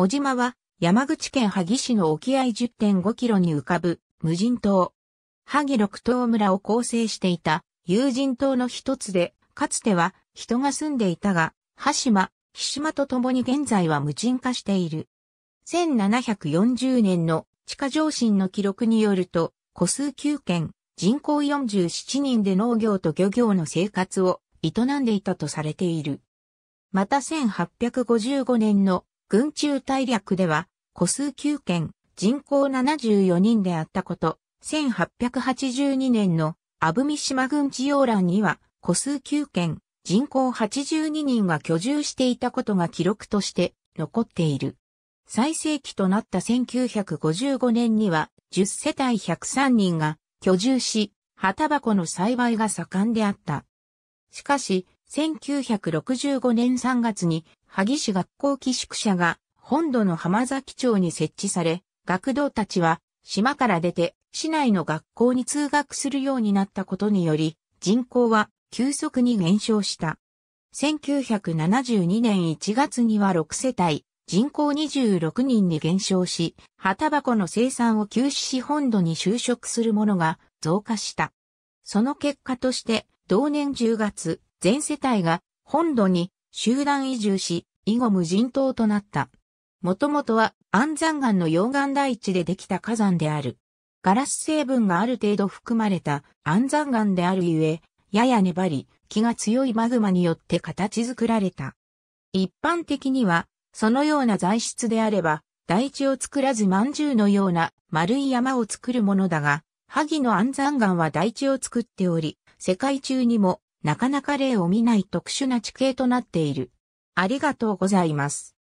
小島は山口県萩市の沖合10.5キロに浮かぶ無人島。萩六島村を構成していた有人島の一つで、かつては人が住んでいたが、羽島、木島と共に現在は無人化している。1740年の地下上進の記録によると、個数9件、人口47人で農業と漁業の生活を営んでいたとされている。また1855年の群中大略では、個数9件、人口74人であったこと、1882年の阿武ミ島群事要欄には、個数9件、人口82人が居住していたことが記録として残っている。最盛期となった1955年には、10世帯103人が居住し、旗箱の栽培が盛んであった。しかし、1965年3月に萩市学校寄宿舎が本土の浜崎町に設置され、学童たちは島から出て市内の学校に通学するようになったことにより、人口は急速に減少した。1972年1月には6世帯、人口26人に減少し、旗箱の生産を休止し本土に就職する者が増加した。その結果として、同年10月、全世帯が本土に集団移住し、以後無人島となった。もともとは安山岩の溶岩台地でできた火山である。ガラス成分がある程度含まれた安山岩であるゆえ、やや粘り、気が強いマグマによって形作られた。一般的には、そのような材質であれば、台地を作らず饅頭のような丸い山を作るものだが、萩の安山岩は台地を作っており、世界中にもなかなか例を見ない特殊な地形となっている。ありがとうございます。